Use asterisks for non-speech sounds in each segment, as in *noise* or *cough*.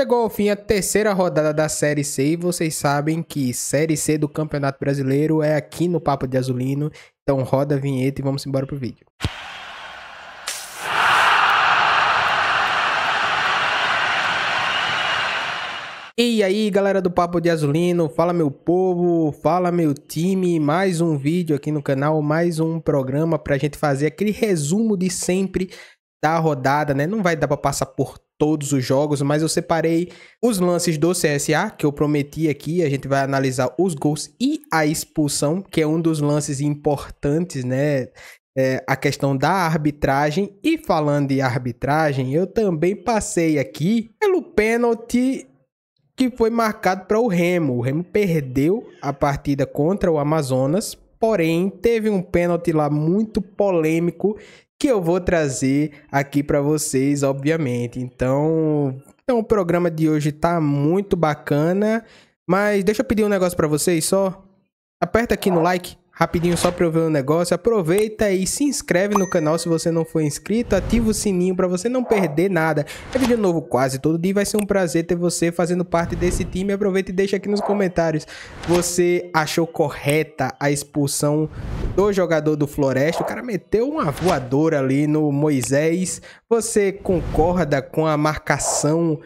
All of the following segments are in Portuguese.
Chegou ao fim a terceira rodada da Série C e vocês sabem que Série C do Campeonato Brasileiro é aqui no Papo de Azulino. Então roda a vinheta e vamos embora pro vídeo. E aí, galera do Papo de Azulino, fala meu povo, fala meu time, mais um vídeo aqui no canal, mais um programa pra gente fazer aquele resumo de sempre da rodada, né? Não vai dar para passar por todos os jogos, mas eu separei os lances do CSA, que eu prometi aqui, a gente vai analisar os gols e a expulsão, que é um dos lances importantes, né? É, a questão da arbitragem. E falando de arbitragem, eu também passei aqui pelo pênalti que foi marcado para o Remo. O Remo perdeu a partida contra o Amazonas porém teve um pênalti lá muito polêmico que eu vou trazer aqui para vocês, obviamente. Então, então, o programa de hoje tá muito bacana, mas deixa eu pedir um negócio para vocês só. Aperta aqui no like rapidinho só para eu ver o um negócio. Aproveita e se inscreve no canal se você não for inscrito, ativa o sininho para você não perder nada. É vídeo novo quase todo dia, vai ser um prazer ter você fazendo parte desse time. Aproveita e deixa aqui nos comentários. Você achou correta a expulsão do jogador do Floresta. O cara meteu uma voadora ali no Moisés. Você concorda com a marcação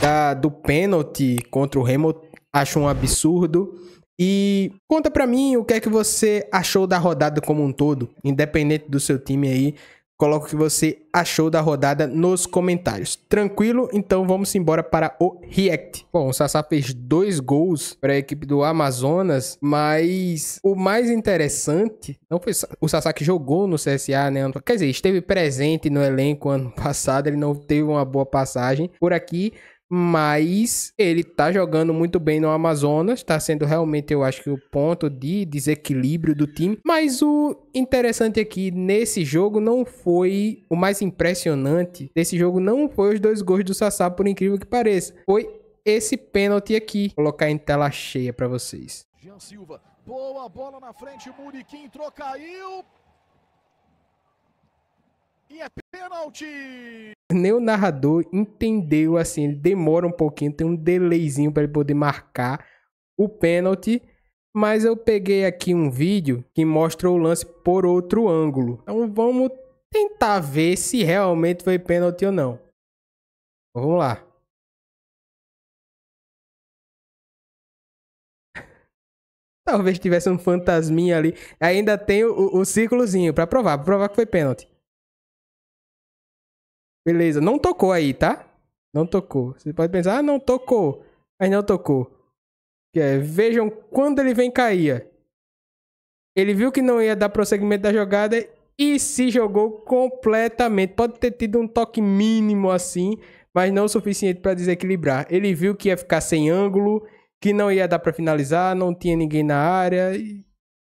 da, do pênalti contra o Remo? Acho um absurdo. E conta pra mim o que é que você achou da rodada como um todo, independente do seu time aí. Coloca o que você achou da rodada nos comentários. Tranquilo? Então vamos embora para o React. Bom, o Sassá fez dois gols para a equipe do Amazonas, mas o mais interessante não foi o Sassá que jogou no CSA, né? Quer dizer, esteve presente no elenco ano *laughs* passado, ele não teve uma boa passagem por aqui, mas ele tá jogando muito bem no Amazonas, tá sendo realmente, eu acho que o ponto de desequilíbrio do time. Mas o interessante aqui é nesse jogo não foi o mais impressionante desse jogo não foi os dois gols do Sassá, por incrível que pareça. Foi esse pênalti aqui. Vou colocar em tela cheia para vocês. Jean Silva, boa bola na frente, Muriqui entrou, caiu. E é pênalti! nem o narrador entendeu, assim, ele demora um pouquinho, tem um delayzinho para ele poder marcar o pênalti. Mas eu peguei aqui um vídeo que mostra o lance por outro ângulo. Então vamos tentar ver se realmente foi pênalti ou não. Vamos lá. *laughs* Talvez tivesse um fantasminha ali. Ainda tem o, o, círculozinho para provar, pra provar que foi pênalti. Beleza, não tocou aí, tá? Não tocou. Você pode pensar, ah, não tocou. Mas não tocou. é, vejam quando ele vem cair. Ele viu que não ia dar prosseguimento da jogada e se jogou completamente. Pode ter tido um toque mínimo assim, mas não o suficiente para desequilibrar. Ele viu que ia ficar sem ângulo, que não ia dar para finalizar, não tinha ninguém na área.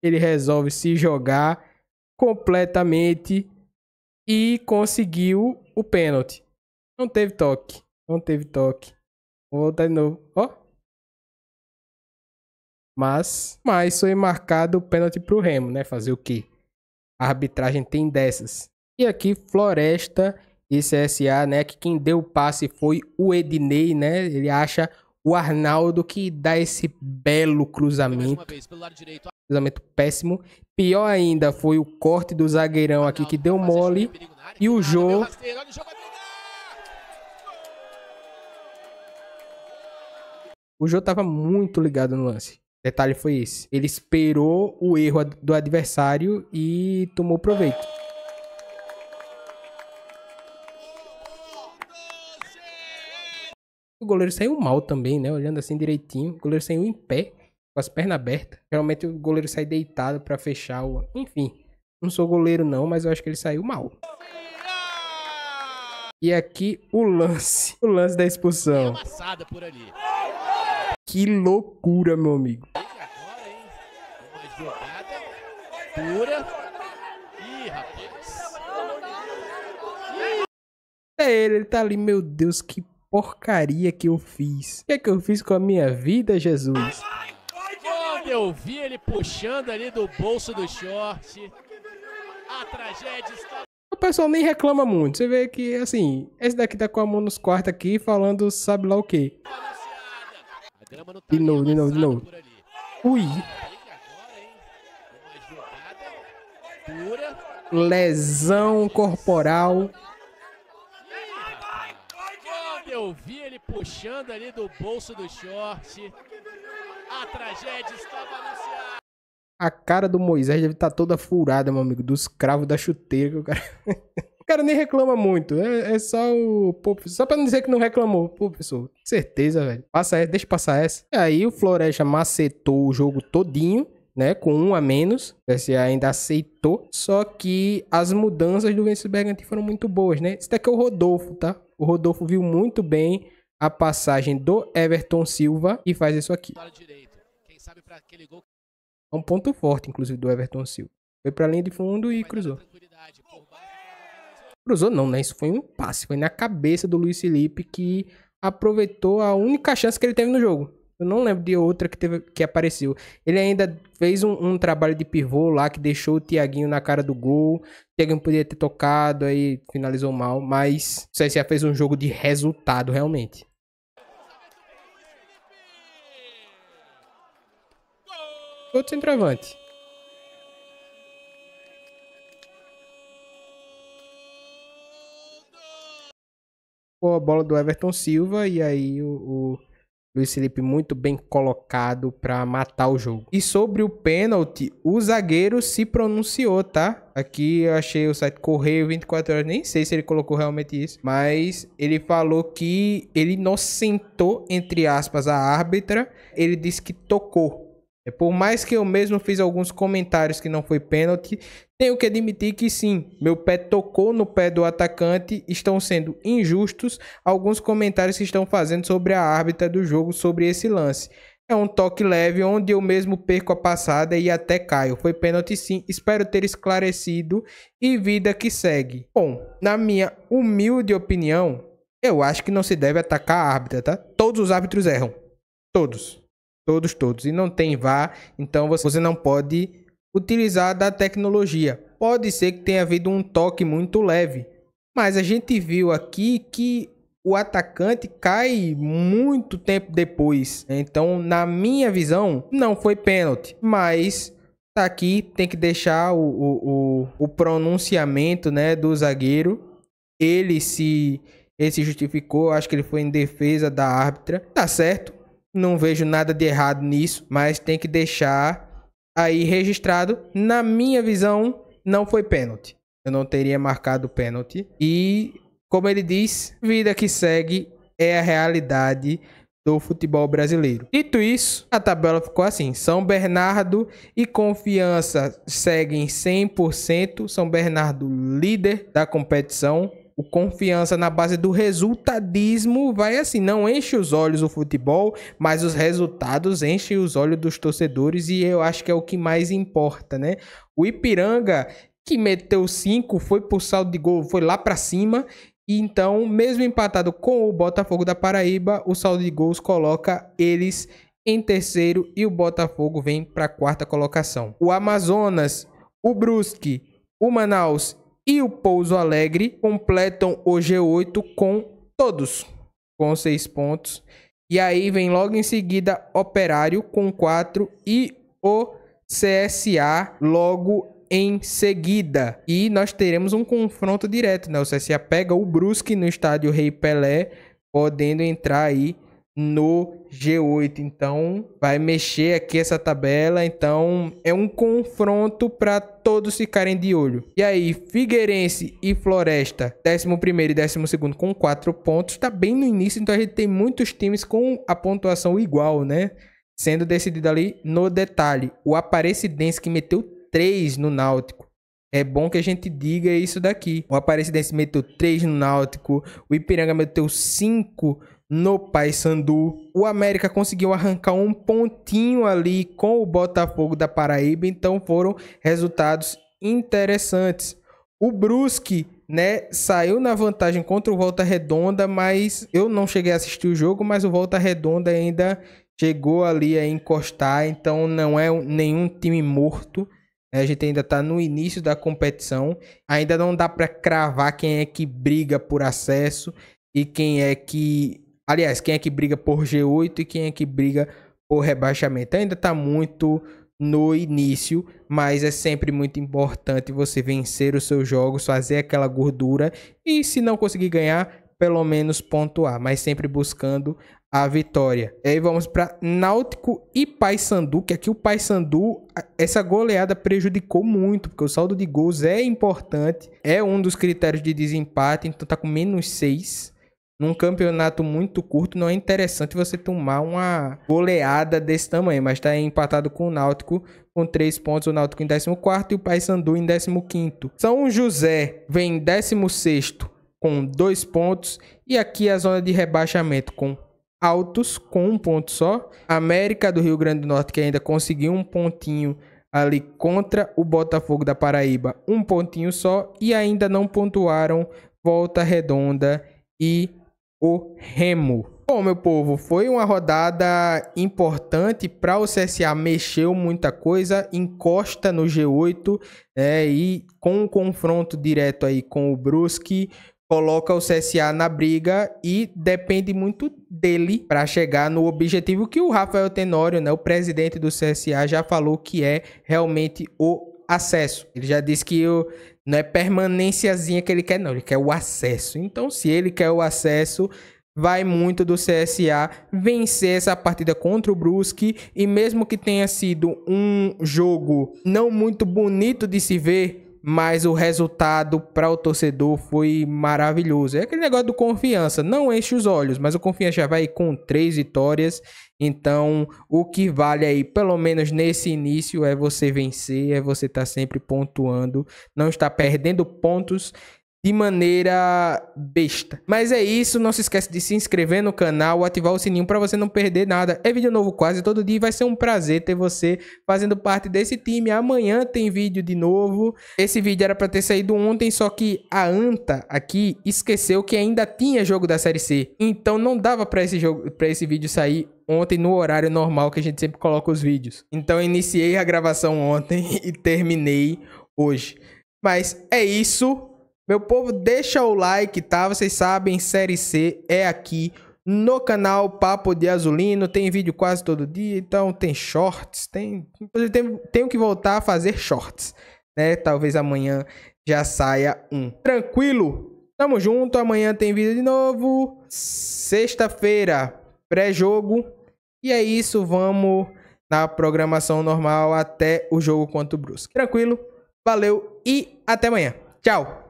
ele resolve se jogar completamente e conseguiu o pênalti. Não teve toque. Não teve toque. Vou voltar de novo. Ó. Oh. Mas, mas foi marcado o pênalti pro Remo, né? Fazer o quê? A arbitragem tem dessas. E aqui Floresta e CSA, né? Que quem deu o passe foi o Ednei, né? Ele acha o Arnaldo que dá esse belo cruzamento cruzamento péssimo. Pior ainda foi o corte do zagueirão aqui que deu mole. É? E o ah, Jô. O Jô é tava muito ligado no lance. Detalhe foi esse. Ele esperou o erro do adversário e tomou proveito. O goleiro saiu mal também, né? Olhando assim direitinho. O goleiro saiu em pé com as pernas abertas. Geralmente o goleiro sai deitado para fechar o. Enfim, não sou goleiro não, mas eu acho que ele saiu mal. E aqui o lance, o lance da expulsão. Que loucura, meu amigo. É ele, ele tá ali, meu Deus, que porcaria que eu fiz. O que é que eu fiz com a minha vida, Jesus? eu vi ele puxando ali do bolso do short. A tragédia está. O pessoal nem reclama muito. Você vê que, assim, esse daqui tá com a mão nos quartos aqui, falando sabe lá o quê. Tá de novo, de novo, de novo. Ui. Lesão corporal. Quando eu vi ele puxando ali do bolso do short. A tragédia estava anunciada. A cara do Moisés deve estar tá toda furada, meu amigo, dos cravos da chuteira que o cara. *laughs* o cara nem reclama muito. É, é só o. Pô, só pra não dizer que não reclamou. Pô, pessoal, certeza, velho. Passa essa, deixa passar essa. E aí o Floresta macetou o jogo todinho né, com um a menos, o CSA ainda aceitou, só que as mudanças do Vinícius Bergantino foram muito boas, né? Esse daqui é o Rodolfo, tá? O Rodolfo viu muito bem a passagem do Everton Silva e faz isso aqui. Para sabe, para aquele gol. É um ponto forte, inclusive, do Everton Silva. Foi para a linha de fundo e cruzou. Tá cruzou não, né? Isso foi um passe. Foi na cabeça do Luiz Felipe que aproveitou a única chance que ele teve no jogo. Eu não lembro de outra que, teve, que apareceu. Ele ainda fez um, um trabalho de pivô lá que deixou o Thiaguinho na cara do gol. O Thiaguinho podia ter tocado, aí finalizou mal. Mas o CSA fez um jogo de resultado, realmente. outro centroavante. Pô, a bola do Everton Silva e aí o, o Luiz Felipe muito bem colocado para matar o jogo. E sobre o pênalti, o zagueiro se pronunciou, tá? Aqui eu achei o site Correio 24 horas, nem sei se ele colocou realmente isso, mas ele falou que ele inocentou, entre aspas, a árbitra. Ele disse que tocou é, por mais que eu mesmo fiz alguns comentários que não foi pênalti, tenho que admitir que sim, meu pé tocou no pé do atacante, estão sendo injustos alguns comentários que estão fazendo sobre a árbitra do jogo sobre esse lance. É um toque leve onde eu mesmo perco a passada e até caio. Foi pênalti sim, espero ter esclarecido e vida que segue. Bom, na minha humilde opinião, eu acho que não se deve atacar a árbitra, tá? Todos os árbitros erram. Todos. Todos, todos. E não tem VAR, então você não pode utilizar da tecnologia. Pode ser que tenha havido um toque muito leve, mas a gente viu aqui que o atacante cai muito tempo depois. Então, na minha visão, não foi pênalti, mas tá aqui, tem que deixar o, o, o, o pronunciamento né, do zagueiro. Ele se ele se justificou, acho que ele foi em defesa da árbitra. Tá certo, não vejo nada de errado nisso, mas tem que deixar aí registrado. Na minha visão, não foi pênalti. Eu não teria marcado pênalti. E, como ele diz, vida que segue é a realidade do futebol brasileiro. Dito isso, a tabela ficou assim: São Bernardo e Confiança seguem 100%, São Bernardo líder da competição o confiança na base do resultadismo vai assim, não enche os olhos o futebol, mas os resultados enchem os olhos dos torcedores e eu acho que é o que mais importa, né? O Ipiranga que meteu 5, foi por saldo de gol, foi lá para cima. E então, mesmo empatado com o Botafogo da Paraíba, o saldo de gols coloca eles em terceiro e o Botafogo vem para quarta colocação. O Amazonas, o Brusque, o Manaus e o Pouso Alegre completam o G8 com todos, com 6 pontos. E aí vem logo em seguida Operário com 4 e o CSA logo em seguida. E nós teremos um confronto direto, né? O CSA pega o Brusque no estádio Rei Pelé, podendo entrar aí no G8. Então, vai mexer aqui essa tabela. Então, é um confronto para todos ficarem de olho. E aí, Figueirense e Floresta, 11 e 12 com 4 pontos. Está bem no início, então a gente tem muitos times com a pontuação igual, né? Sendo decidido ali no detalhe. O Aparecidense que meteu 3 no Náutico. É bom que a gente diga isso daqui. O Aparecidense meteu 3 no Náutico. O Ipiranga meteu 5 no Paysandu. O América conseguiu arrancar um pontinho ali com o Botafogo da Paraíba, então foram resultados interessantes. O Brusque, né, saiu na vantagem contra o Volta Redonda, mas eu não cheguei a assistir o jogo, mas o Volta Redonda ainda chegou ali a encostar, então não é nenhum time morto. Né, a gente ainda está no início da competição, ainda não dá para cravar quem é que briga por acesso e quem é que Aliás, quem é que briga por G8 e quem é que briga por rebaixamento? Ainda está muito no início, mas é sempre muito importante você vencer os seus jogos, fazer aquela gordura e se não conseguir ganhar, pelo menos pontuar, mas sempre buscando a vitória. E aí vamos para Náutico e Paysandu, que aqui o Paysandu, essa goleada prejudicou muito, porque o saldo de gols é importante, é um dos critérios de desempate, então tá com menos 6 num campeonato muito curto, não é interessante você tomar uma goleada desse tamanho, mas está empatado com o Náutico com 3 pontos, o Náutico em 14 e o Paysandu em 15 São José vem em 16 com 2 pontos e aqui a zona de rebaixamento com Altos com um ponto só. América do Rio Grande do Norte que ainda conseguiu um pontinho ali contra o Botafogo da Paraíba, um pontinho só e ainda não pontuaram Volta Redonda e o Remo. Bom, meu povo, foi uma rodada importante para o CSA, mexeu muita coisa, encosta no G8 né, e com um confronto direto aí com o Brusque, coloca o CSA na briga e depende muito dele para chegar no objetivo que o Rafael Tenório, né, o presidente do CSA, já falou que é realmente o acesso. Ele já disse que o, não é permanênciazinha que ele quer, não. Ele quer o acesso. Então, se ele quer o acesso, vai muito do CSA vencer essa partida contra o Brusque. E mesmo que tenha sido um jogo não muito bonito de se ver, mas o resultado para o torcedor foi maravilhoso. É aquele negócio do confiança, não enche os olhos, mas o confiança já vai com três vitórias. Então, o que vale aí, pelo menos nesse início, é você vencer, é você estar tá sempre pontuando, não estar perdendo pontos de maneira besta. Mas é isso, não se esquece de se inscrever no canal, ativar o sininho para você não perder nada. É vídeo novo quase todo dia e vai ser um prazer ter você fazendo parte desse time. Amanhã tem vídeo de novo. Esse vídeo era para ter saído ontem, só que a Anta aqui esqueceu que ainda tinha jogo da série C. Então não dava para esse jogo, para esse vídeo sair ontem no horário normal que a gente sempre coloca os vídeos. Então iniciei a gravação ontem *laughs* e terminei hoje. Mas é isso. Meu povo, deixa o like, tá? Vocês sabem, Série C é aqui no canal Papo de Azulino. Tem vídeo quase todo dia, então tem shorts. Tem, tem, tenho que voltar a fazer shorts, né? Talvez amanhã já saia um. Tranquilo? Tamo junto, amanhã tem vídeo de novo. Sexta-feira, pré-jogo. E é isso, vamos na programação normal até o jogo contra o Bruce Tranquilo? Valeu e até amanhã. Tchau!